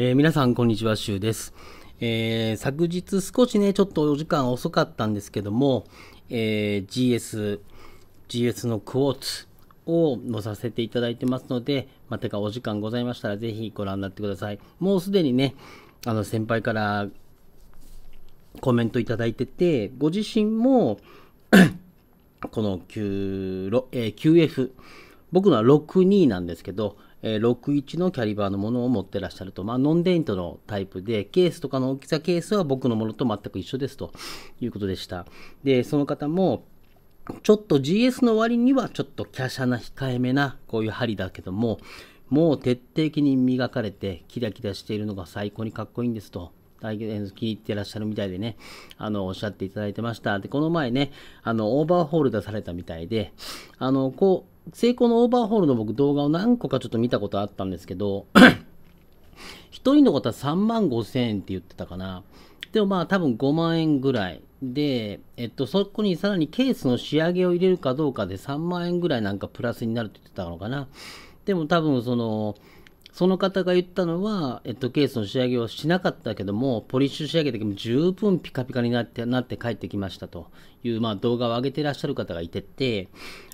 えー、皆さん、こんにちは、シュウです。えー、昨日少しね、ちょっとお時間遅かったんですけども、えー、GS、GS のクォーツを載させていただいてますので、まてかお時間ございましたら、ぜひご覧になってください。もうすでにね、あの、先輩からコメントいただいてて、ご自身もこの 9, えー、9F、僕のは62なんですけど、え61のキャリバーのものを持ってらっしゃると。まあ、ノンデイントのタイプで、ケースとかの大きさ、ケースは僕のものと全く一緒ですということでした。で、その方も、ちょっと GS の割にはちょっと華奢な控えめなこういう針だけども、もう徹底的に磨かれてキラキラしているのが最高にかっこいいんですと。大変気に入ってらっしゃるみたいでね、あの、おっしゃっていただいてました。で、この前ね、あの、オーバーホール出されたみたいで、あの、こう、成功のオーバーホールの僕動画を何個かちょっと見たことあったんですけど、一人の方3万5千円って言ってたかな。でもまあ多分5万円ぐらい。で、えっと、そこにさらにケースの仕上げを入れるかどうかで3万円ぐらいなんかプラスになるって言ってたのかな。でも多分その、その方が言ったのは、えっと、ケースの仕上げをしなかったけども、ポリッシュ仕上げでも十分ピカピカになってなって帰ってきましたという、まあ、動画を上げてらっしゃる方がいてて、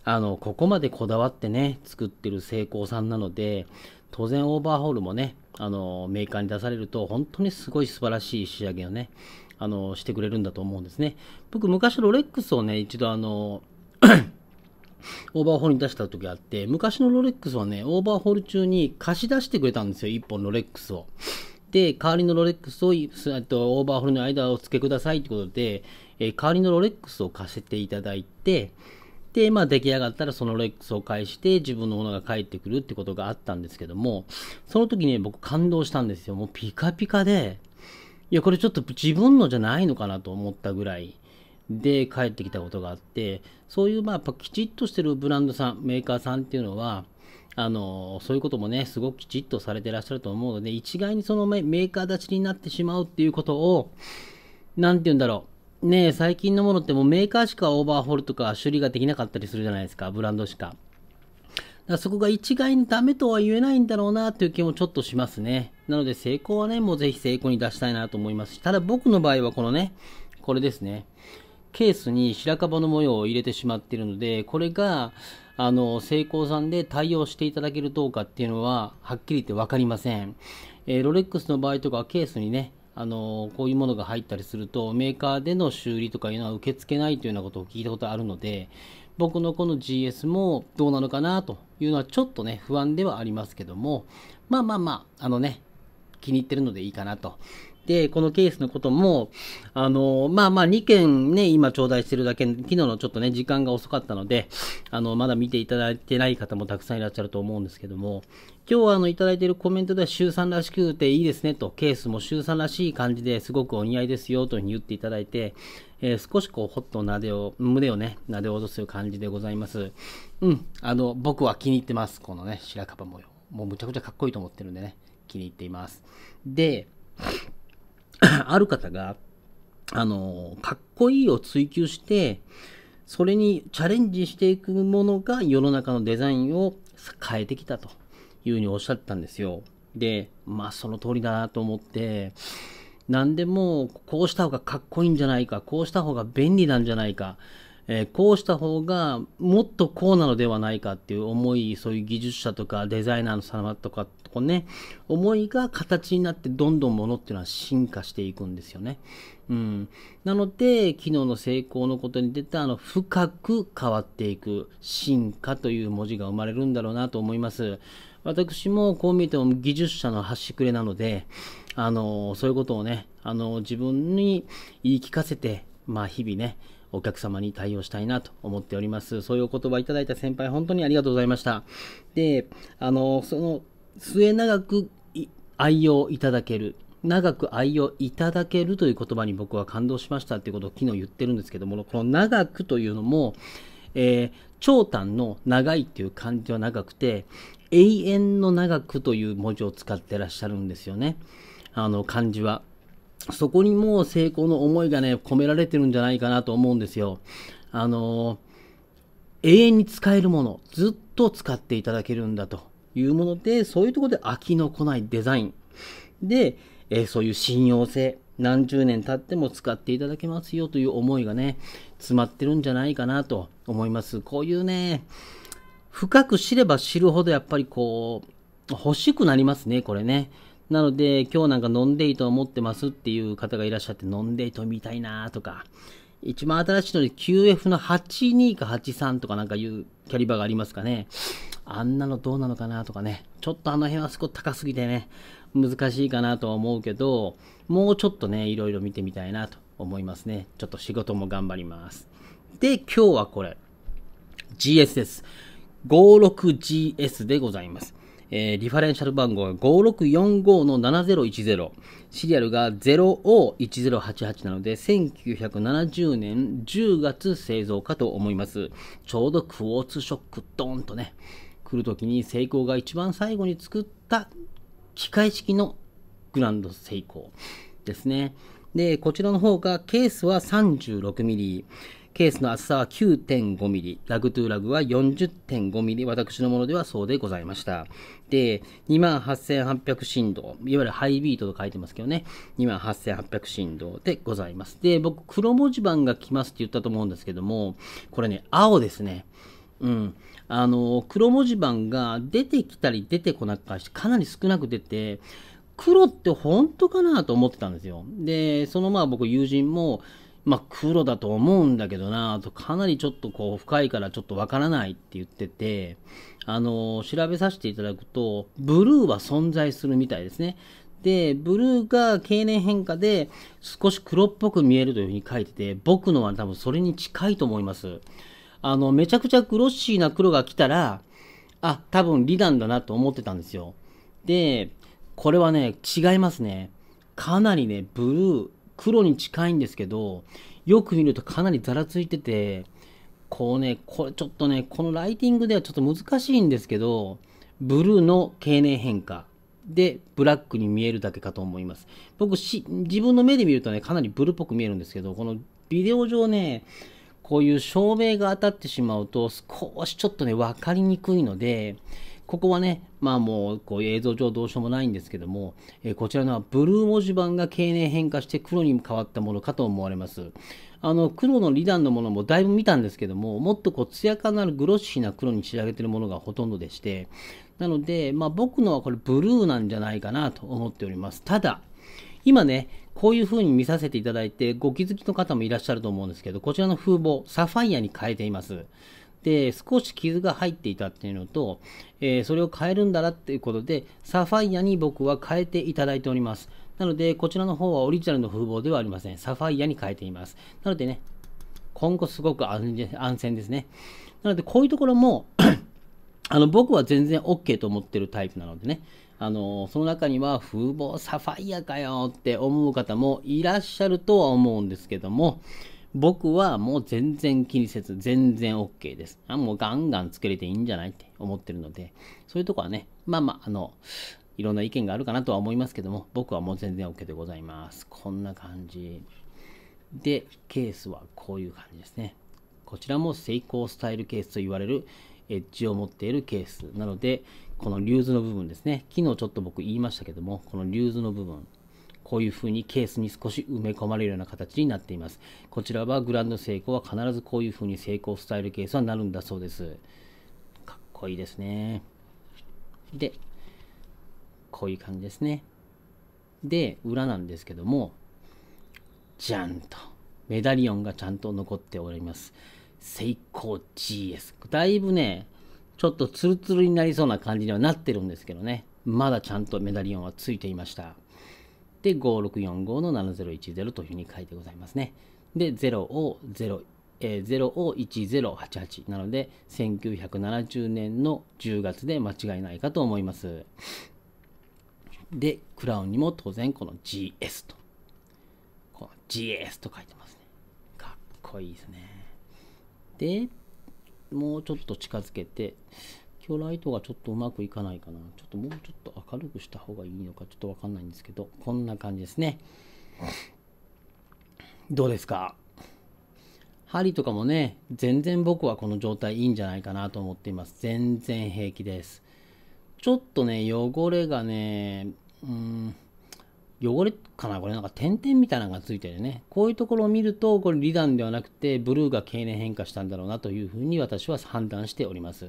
あの、ここまでこだわってね、作ってる成功さんなので、当然オーバーホールもね、あの、メーカーに出されると、本当にすごい素晴らしい仕上げをね、あの、してくれるんだと思うんですね。僕、昔ロレックスをね、一度あの、オーバーホールに出した時あって、昔のロレックスはね、オーバーホール中に貸し出してくれたんですよ、1本ロレックスを。で、代わりのロレックスを、とオーバーホールの間を付けくださいってことで、え代わりのロレックスを貸せていただいて、で、まあ出来上がったらそのロレックスを返して自分のものが返ってくるってことがあったんですけども、その時ね、僕感動したんですよ。もうピカピカで、いや、これちょっと自分のじゃないのかなと思ったぐらい、で帰ってきたことがあって、そういうまあやっぱきちっとしてるブランドさん、メーカーさんっていうのは、あのそういうこともね、すごくきちっとされてらっしゃると思うので、一概にそのメーカー立ちになってしまうっていうことを、なんて言うんだろう。ね最近のものってもうメーカーしかオーバーホールとか修理ができなかったりするじゃないですか、ブランドしか。だそこが一概にダメとは言えないんだろうなという気もちょっとしますね。なので成功はね、もうぜひ成功に出したいなと思いますし、ただ僕の場合はこのね、これですね。ケースに白樺の模様を入れてしまっているので、これが、あの、成功さんで対応していただけるどうかっていうのは、はっきり言ってわかりません。えー、ロレックスの場合とかケースにね、あのこういうものが入ったりするとメーカーでの修理とかいうのは受け付けないというようなことを聞いたことあるので僕のこの GS もどうなのかなというのはちょっとね不安ではありますけどもまあまあまああのね気に入ってるのでいいかなと、このケースのことも、あの、まあまあ2件ね、今頂戴してるだけ、昨日のちょっとね、時間が遅かったので、あの、まだ見ていただいてない方もたくさんいらっしゃると思うんですけども、今日はあの、いただいているコメントでは、週3らしくていいですねと、ケースも週3らしい感じですごくお似合いですよというふうに言っていただいて、えー、少しこう、ほっとなでを、胸をね、なで落とす感じでございます。うん、あの、僕は気に入ってます。このね、白樺模様。もうむちゃくちゃかっこいいと思ってるんでね、気に入っています。で、ある方が、あの、かっこいいを追求して、それにチャレンジしていくものが世の中のデザインを変えてきたというふうにおっしゃってたんですよ。で、まあその通りだなと思って、何でもこうした方がかっこいいんじゃないか、こうした方が便利なんじゃないか、えー、こうした方がもっとこうなのではないかっていう思い、そういう技術者とかデザイナーの様とかこうね、思いが形になってどんどんものっていうのは進化していくんですよね。うん。なので、昨日の成功のことに出た、あの、深く変わっていく、進化という文字が生まれるんだろうなと思います。私もこう見ても技術者の端くれなので、あの、そういうことをね、あの、自分に言い聞かせて、まあ、日々ね、お客様に対応したいなと思っております。そういうお言葉いただいた先輩、本当にありがとうございました。で、あの、その、末永く愛用いただける。長く愛用いただけるという言葉に僕は感動しましたっていうことを昨日言ってるんですけども、この長くというのも、えー、長短の長いっていう漢字は長くて、永遠の長くという文字を使ってらっしゃるんですよね。あの漢字は。そこにもう成功の思いがね、込められてるんじゃないかなと思うんですよ。あのー、永遠に使えるもの、ずっと使っていただけるんだと。いうもので、そういうところで飽きのこないデザインで、えー、そういう信用性、何十年経っても使っていただけますよという思いがね、詰まってるんじゃないかなと思います。こういうね、深く知れば知るほどやっぱりこう、欲しくなりますね、これね。なので、今日なんか飲んでいいと思ってますっていう方がいらっしゃって、飲んでいとみたいなとか、一番新しいので QF の82か83とかなんかいうキャリバーがありますかね。あんなのどうなのかなとかね。ちょっとあの辺はすごい高すぎてね、難しいかなとは思うけど、もうちょっとね、いろいろ見てみたいなと思いますね。ちょっと仕事も頑張ります。で、今日はこれ。GS です。56GS でございます。えー、リファレンシャル番号が5645の7010、シリアルが 0O1088 なので、1970年10月製造かと思います。ちょうどクォーツショックドーンとね、来るときにセイコーが一番最後に作った機械式のグランドセイコーですね。で、こちらの方がケースは 36mm。ケースの厚さは9 5ミリ、ラグトゥーラグは4 0 5ミリ、私のものではそうでございました。で、28,800振動、いわゆるハイビートと書いてますけどね、28,800振動でございます。で、僕、黒文字盤が来ますって言ったと思うんですけども、これね、青ですね。うん。あの、黒文字盤が出てきたり出てこなくかして、かなり少なく出て、黒って本当かなと思ってたんですよ。で、そのまあ僕友人も、まあ、黒だと思うんだけどな、あとかなりちょっとこう深いからちょっとわからないって言ってて、あの、調べさせていただくと、ブルーは存在するみたいですね。で、ブルーが経年変化で少し黒っぽく見えるというふうに書いてて、僕のは多分それに近いと思います。あの、めちゃくちゃグロッシーな黒が来たら、あ、多分リダンだなと思ってたんですよ。で、これはね、違いますね。かなりね、ブルー、黒に近いんですけど、よく見るとかなりざらついてて、こうね、これちょっとね、このライティングではちょっと難しいんですけど、ブルーの経年変化でブラックに見えるだけかと思います。僕自分の目で見るとね、かなりブルーっぽく見えるんですけど、このビデオ上ね、こういう照明が当たってしまうと少しちょっとね、わかりにくいので、ここはね、まあもうこう映像上どうしようもないんですけども、えー、こちらのはブルー文字盤が経年変化して黒に変わったものかと思われます。あの黒の2段のものもだいぶ見たんですけども、もっとこう艶かなるグロッシーな黒に仕上げてるものがほとんどでして、なので、まあ、僕のはこれブルーなんじゃないかなと思っております。ただ、今ね、こういう風に見させていただいて、ご気づきの方もいらっしゃると思うんですけど、こちらの風貌、サファイアに変えています。で、少し傷が入っていたっていうのと、えー、それを変えるんだなっていうことで、サファイアに僕は変えていただいております。なので、こちらの方はオリジナルの風貌ではありません。サファイアに変えています。なのでね、今後すごく安全ですね。なので、こういうところも あの、僕は全然 OK と思ってるタイプなのでね、あの、その中には風貌サファイアかよって思う方もいらっしゃるとは思うんですけども、僕はもう全然気にせず、全然 OK です。あもうガンガンつけれていいんじゃないって思ってるので、そういうとこはね、まあまあ、あの、いろんな意見があるかなとは思いますけども、僕はもう全然 OK でございます。こんな感じ。で、ケースはこういう感じですね。こちらもセイコースタイルケースと言われるエッジを持っているケースなので、このリューズの部分ですね。昨日ちょっと僕言いましたけども、このリューズの部分、こういうふうにケースに少し埋め込まれるような形になっています。こちらはグランド成功は必ずこういうふうに成功スタイルケースはなるんだそうです。かっこいいですね。で、こういう感じですね。で、裏なんですけども、じゃんと、メダリオンがちゃんと残っております。セイコー GS。だいぶね、ちょっとツルツルになりそうな感じにはなってるんですけどね。まだちゃんとメダリオンはついていました。で、5645の7010というふうに書いてございますね。で、0を0、え0を1088なので、1970年の10月で間違いないかと思います。で、クラウンにも当然この GS と。この GS と書いてますね。かっこいいですね。で、もうちょっと近づけて、今日ライトがちょっとうまくいかないかな。ちょっともうちょっと明るくした方がいいのかちょっとわかんないんですけど、こんな感じですね。どうですか針とかもね、全然僕はこの状態いいんじゃないかなと思っています。全然平気です。ちょっとね、汚れがね、うん、汚れかなこれなんか点々みたいなのがついてるね。こういうところを見ると、これリダンではなくて、ブルーが経年変化したんだろうなというふうに私は判断しております。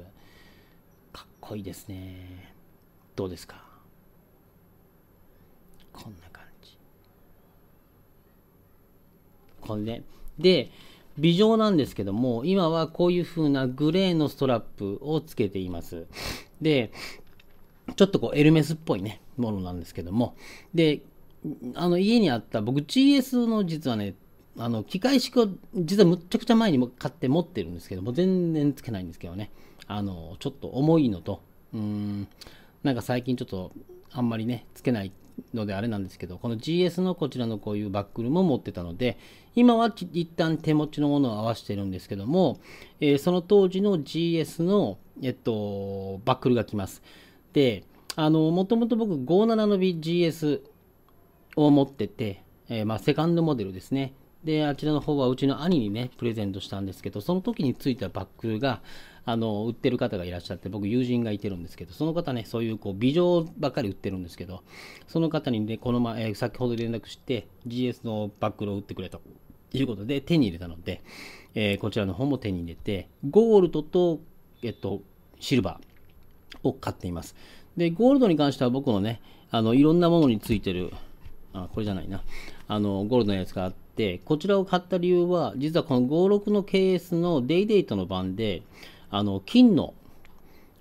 ぽいですね。どうですかこんな感じ。これね。で、微乗なんですけども、今はこういう風なグレーのストラップをつけています。で、ちょっとこうエルメスっぽいね、ものなんですけども。で、あの家にあった僕 GS の実はね、あの機械式を実はむっちゃくちゃ前にも買って持ってるんですけども、全然つけないんですけどね。あの、ちょっと重いのと、うん、なんか最近ちょっとあんまりね、つけないのであれなんですけど、この GS のこちらのこういうバックルも持ってたので、今は一旦手持ちのものを合わせてるんですけども、えー、その当時の GS の、えっと、バックルが来ます。で、あの、もともと僕57の BGS を持ってて、えー、まあ、セカンドモデルですね。で、あちらの方はうちの兄にね、プレゼントしたんですけど、その時についたバックルが、あの売ってる方がいらっしゃって僕友人がいてるんですけどその方ねそういうこう美女ばっかり売ってるんですけどその方にねこの前、えー、先ほど連絡して GS のバックルを売ってくれということで手に入れたので、えー、こちらの方も手に入れてゴールドと、えっと、シルバーを買っていますでゴールドに関しては僕のねあのいろんなものについてるあこれじゃないなあのゴールドのやつがあってこちらを買った理由は実はこの56の KS のデイデイトの版であの金の、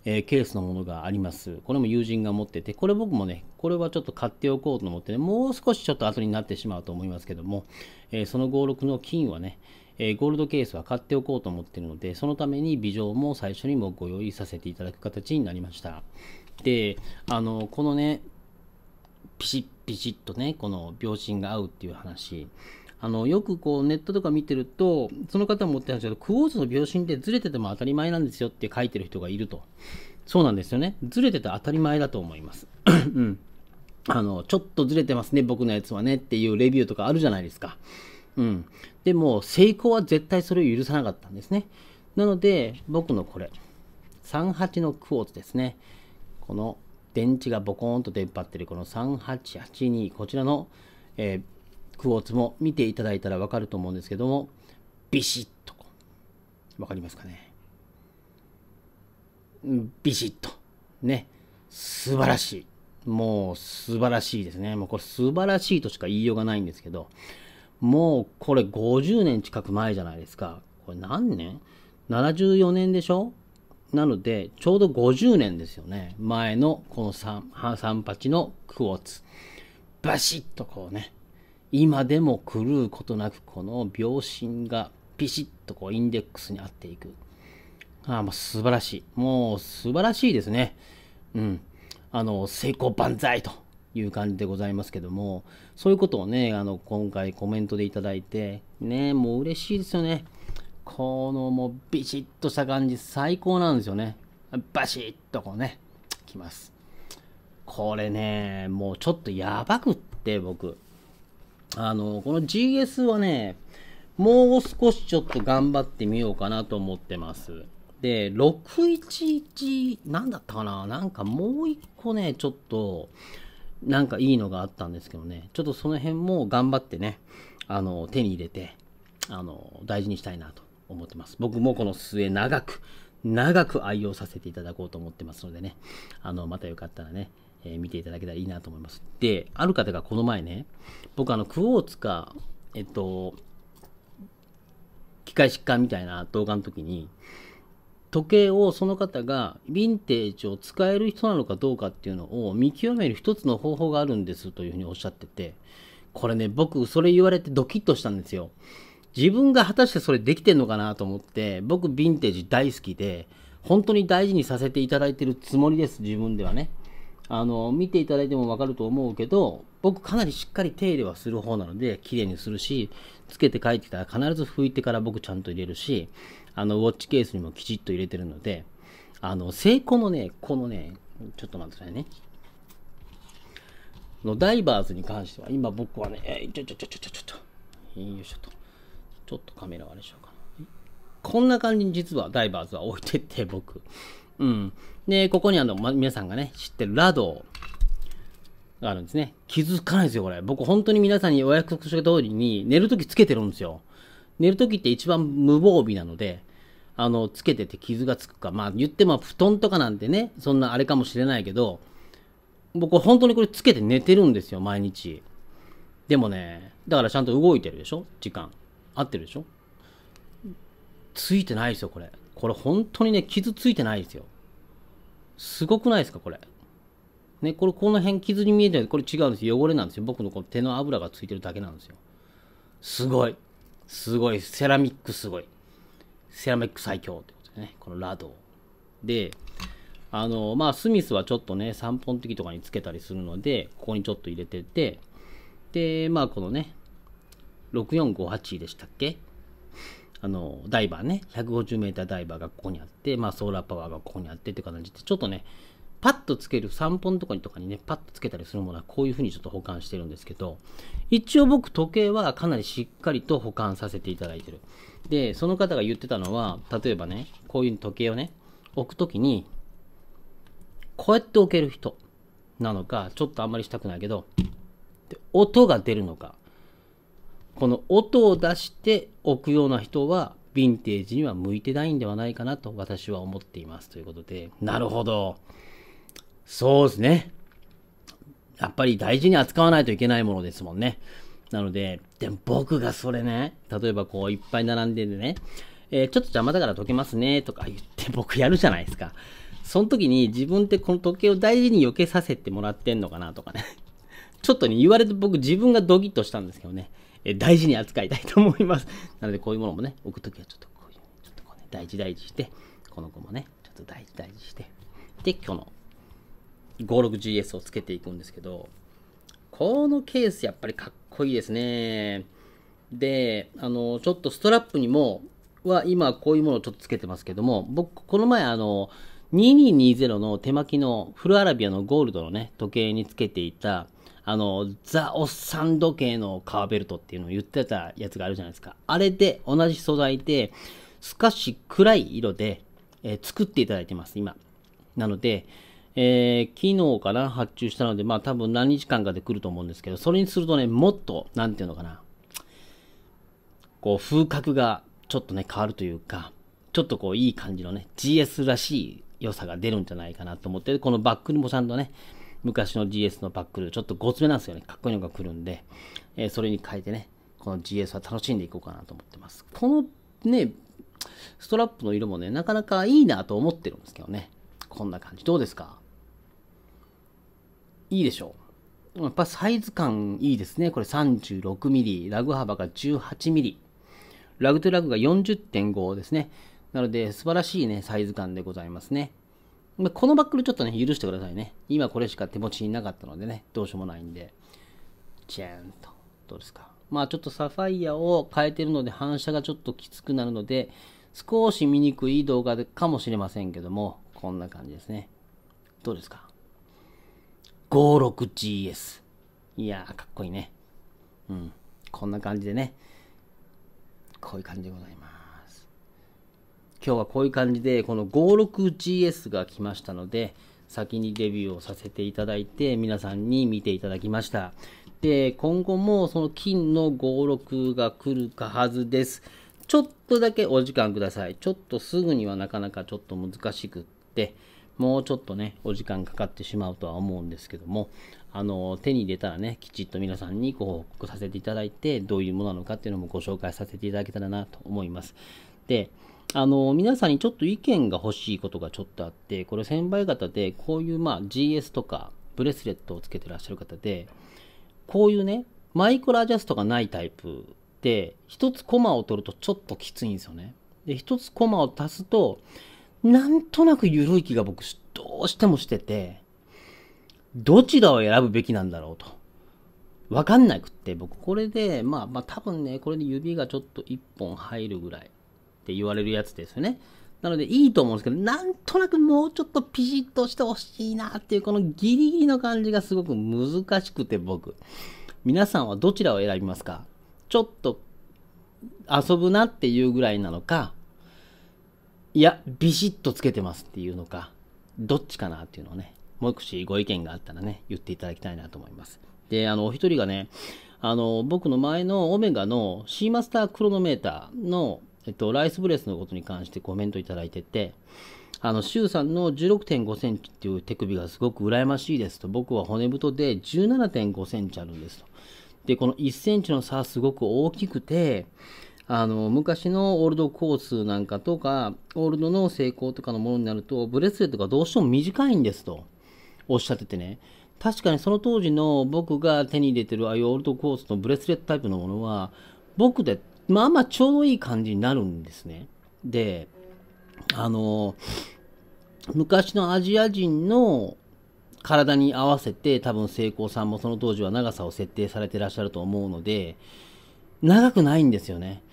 えー、ケースのものがあります。これも友人が持ってて、これ僕もね、これはちょっと買っておこうと思ってね、もう少しちょっと後になってしまうと思いますけども、えー、その5、6の金はね、えー、ゴールドケースは買っておこうと思ってるので、そのためにビジョンも最初にもご用意させていただく形になりました。で、あの、このね、ピシッピシッとね、この秒針が合うっていう話。あのよくこうネットとか見てると、その方もってですけど、クォーズの秒針ってずれてても当たり前なんですよって書いてる人がいると。そうなんですよね。ずれてて当たり前だと思います。うん。あの、ちょっとずれてますね、僕のやつはねっていうレビューとかあるじゃないですか。うん。でも、成功は絶対それを許さなかったんですね。なので、僕のこれ、38のクォーツですね。この電池がボコーンと出っ張ってるこの3882、こちらの、えークォーツも見ていただいたらわかると思うんですけども、ビシッと。わかりますかねビシッと。ね。素晴らしい。もう素晴らしいですね。もうこれ素晴らしいとしか言いようがないんですけど、もうこれ50年近く前じゃないですか。これ何年 ?74 年でしょなので、ちょうど50年ですよね。前のこの 3, 3八のクォーツ。バシッとこうね、今でも狂うことなくこの秒針がピシッとこうインデックスに合っていく。ああ、もう素晴らしい。もう素晴らしいですね。うん。あの、成功万歳という感じでございますけども、そういうことをね、あの、今回コメントでいただいて、ね、もう嬉しいですよね。このもうビシッとした感じ最高なんですよね。バシッとこうね、来ます。これね、もうちょっとやばくって僕。あの、この GS はね、もう少しちょっと頑張ってみようかなと思ってます。で、611、なんだったかななんかもう一個ね、ちょっと、なんかいいのがあったんですけどね、ちょっとその辺も頑張ってね、あの、手に入れて、あの、大事にしたいなと思ってます。僕もこの末長く、長く愛用させていただこうと思ってますのでね、あの、またよかったらね、え見ていただけたらいいなと思います。で、ある方がこの前ね、僕あの、クォーツか、えっと、機械疾患みたいな動画の時に、時計をその方がヴィンテージを使える人なのかどうかっていうのを見極める一つの方法があるんですというふうにおっしゃってて、これね、僕それ言われてドキッとしたんですよ。自分が果たしてそれできてんのかなと思って、僕ヴィンテージ大好きで、本当に大事にさせていただいてるつもりです、自分ではね。あの、見ていただいてもわかると思うけど、僕かなりしっかり手入れはする方なので、綺麗にするし、つけて帰ってきたら必ず拭いてから僕ちゃんと入れるし、あの、ウォッチケースにもきちっと入れてるので、あの、セイコのね、このね、ちょっと待ってくださいね。のダイバーズに関しては、今僕はね、えー、ちょちょちょちょちょちょちょ、よいしょと。ちょっとカメラはあれしようかな。こんな感じに実はダイバーズは置いてって、僕。うん。で、ここにあの、ま、皆さんがね、知ってるラドがあるんですね。気づかないですよ、これ。僕、本当に皆さんにお約束した通りに、寝るときつけてるんですよ。寝るときって一番無防備なので、あの、つけてて傷がつくか。まあ、言っても布団とかなんてね、そんなあれかもしれないけど、僕、本当にこれつけて寝てるんですよ、毎日。でもね、だからちゃんと動いてるでしょ時間。合ってるでしょついてないですよ、これ。これ本当にね、傷ついてないですよ。すごくないですか、これ。ね、これこの辺傷に見えてるこれ違うんですよ。汚れなんですよ。僕のこの手の油がついてるだけなんですよ。すごい。すごい。セラミックすごい。セラミック最強ってことですね。このラドで、あの、まあ、スミスはちょっとね、3本的とかにつけたりするので、ここにちょっと入れてて、で、まあ、このね、6458でしたっけあの、ダイバーね、150 m ダイバーがここにあって、まあ、ソーラーパワーがここにあってって感じで、ちょっとね、パッとつける3本とかにとかにね、パッとつけたりするものはこういうふうにちょっと保管してるんですけど、一応僕時計はかなりしっかりと保管させていただいてる。で、その方が言ってたのは、例えばね、こういう時計をね、置くときに、こうやって置ける人なのか、ちょっとあんまりしたくないけど、音が出るのか、この音を出しておくような人は、ヴィンテージには向いてないんではないかなと私は思っていますということで、なるほど。そうですね。やっぱり大事に扱わないといけないものですもんね。なので、でも僕がそれね、例えばこういっぱい並んでてね、えー、ちょっと邪魔だから溶けますねとか言って僕やるじゃないですか。その時に自分ってこの時計を大事に避けさせてもらってんのかなとかね。ちょっとね、言われて僕自分がドキッとしたんですけどね。大事に扱いたいと思います。なのでこういうものもね、置くときはちょっとこういう、ちょっとこうね、大事大事して、この子もね、ちょっと大事大事して、で、今日の 56GS をつけていくんですけど、このケースやっぱりかっこいいですね。で、あの、ちょっとストラップにも、は今こういうものをちょっとつけてますけども、僕、この前あの、2220の手巻きのフルアラビアのゴールドのね、時計につけていた、あの、ザ・オッサン時計のカーベルトっていうのを言ってたやつがあるじゃないですか。あれで同じ素材で、少し暗い色で、えー、作っていただいてます、今。なので、えー、昨日かな、発注したので、まあ多分何日間かで来ると思うんですけど、それにするとね、もっと、なんていうのかな、こう風格がちょっとね、変わるというか、ちょっとこういい感じのね、GS らしい良さが出るんじゃないかなと思って、このバックルもちゃんとね、昔の GS のバックル、ちょっとごつめなんですよね。かっこいいのが来るんで、えー、それに変えてね、この GS は楽しんでいこうかなと思ってます。このね、ストラップの色もね、なかなかいいなと思ってるんですけどね。こんな感じ。どうですかいいでしょう。やっぱサイズ感いいですね。これ 36mm、ラグ幅が 18mm、ラグとラグが40.5ですね。なので、素晴らしいね、サイズ感でございますね。まこのバックルちょっとね、許してくださいね。今これしか手持ちになかったのでね、どうしようもないんで。チェーンと。どうですか。まあちょっとサファイアを変えてるので反射がちょっときつくなるので、少し見にくい動画でかもしれませんけども、こんな感じですね。どうですか ?56GS。いやー、かっこいいね。うん。こんな感じでね。こういう感じでございます。今日はこういう感じで、この 56GS が来ましたので、先にデビューをさせていただいて、皆さんに見ていただきました。で、今後もその金の56が来るかはずです。ちょっとだけお時間ください。ちょっとすぐにはなかなかちょっと難しくって、もうちょっとね、お時間かかってしまうとは思うんですけども、あの、手に入れたらね、きちっと皆さんにご報告させていただいて、どういうものなのかっていうのもご紹介させていただけたらなと思います。で、あの、皆さんにちょっと意見が欲しいことがちょっとあって、これ先輩方で、こういうまあ GS とかブレスレットをつけてらっしゃる方で、こういうね、マイクロアジャストがないタイプで、一つコマを取るとちょっときついんですよね。で、一つコマを足すと、なんとなく緩い気が僕どうしてもしてて、どちらを選ぶべきなんだろうと。わかんなくって、僕これで、まあまあ多分ね、これで指がちょっと1本入るぐらい。って言われるやつですよね。なのでいいと思うんですけど、なんとなくもうちょっとピシッとしてほしいなっていう、このギリギリの感じがすごく難しくて僕。皆さんはどちらを選びますかちょっと遊ぶなっていうぐらいなのか、いや、ビシッとつけてますっていうのか、どっちかなっていうのをね、もしご意見があったらね、言っていただきたいなと思います。で、あの、お一人がね、あの、僕の前のオメガのシーマスタークロノメーターのえっと、ライスブレスのことに関してコメントいただいてて、あの、シュウさんの16.5センチっていう手首がすごく羨ましいですと、僕は骨太で17.5センチあるんですと。で、この1センチの差はすごく大きくて、あの、昔のオールドコースなんかとか、オールドの成功とかのものになると、ブレスレットがどうしても短いんですと、おっしゃっててね。確かにその当時の僕が手に入れてるああいうオールドコースのブレスレットタイプのものは、僕でまあまあちょうどいい感じになるんですね。で、あの、昔のアジア人の体に合わせて多分成功さんもその当時は長さを設定されてらっしゃると思うので、長くないんですよね。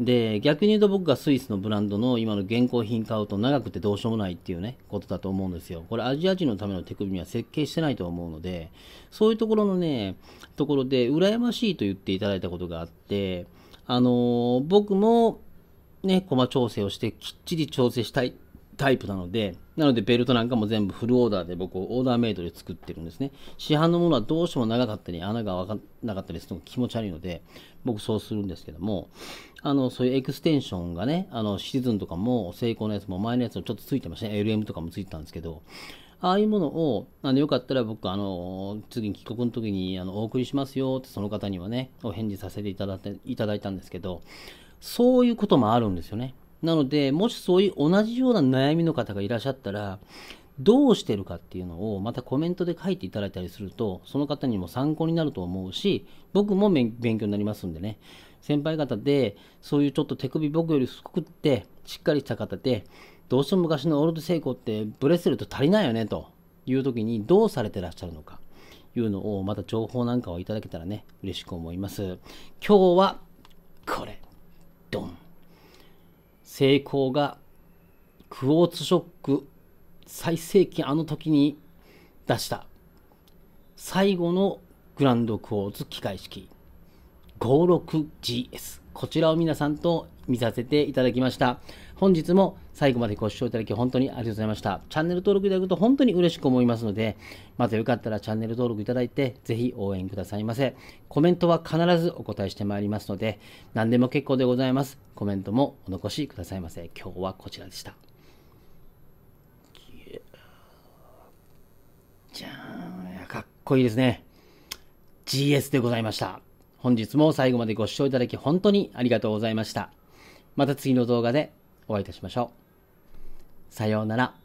で、逆に言うと僕がスイスのブランドの今の現行品買うと長くてどうしようもないっていうね、ことだと思うんですよ。これアジア人のための手首には設計してないと思うので、そういうところのね、ところで羨ましいと言っていただいたことがあって、あの僕もね、コマ調整をしてきっちり調整したいタイプなので、なのでベルトなんかも全部フルオーダーで僕オーダーメイドで作ってるんですね。市販のものはどうしても長かったり穴がわかんなかったりするのが気持ち悪いので、僕そうするんですけども、あの、そういうエクステンションがね、あの、シーズンとかも成功のやつも前のやつもちょっとついてましたね。LM とかもついてたんですけど、ああいうものを、あのよかったら僕、あの、次に帰国の時にあのお送りしますよってその方にはね、お返事させていただていただいたんですけど、そういうこともあるんですよね。なので、もしそういう同じような悩みの方がいらっしゃったら、どうしてるかっていうのをまたコメントで書いていただいたりすると、その方にも参考になると思うし、僕も勉強になりますんでね、先輩方で、そういうちょっと手首僕より低くって、しっかりした方で、どうしても昔のオールドセイコってブレスレット足りないよねという時にどうされてらっしゃるのかいうのをまた情報なんかをいただけたらね嬉しく思います今日はこれドンコーがクォーツショック最盛期あの時に出した最後のグランドクォーツ機械式 56GS。こちらを皆さんと見させていただきました。本日も最後までご視聴いただき本当にありがとうございました。チャンネル登録いただくと本当に嬉しく思いますので、またよかったらチャンネル登録いただいて、ぜひ応援くださいませ。コメントは必ずお答えしてまいりますので、何でも結構でございます。コメントもお残しくださいませ。今日はこちらでした。じゃーん、かっこいいですね。GS でございました。本日も最後までご視聴いただき本当にありがとうございました。また次の動画でお会いいたしましょう。さようなら。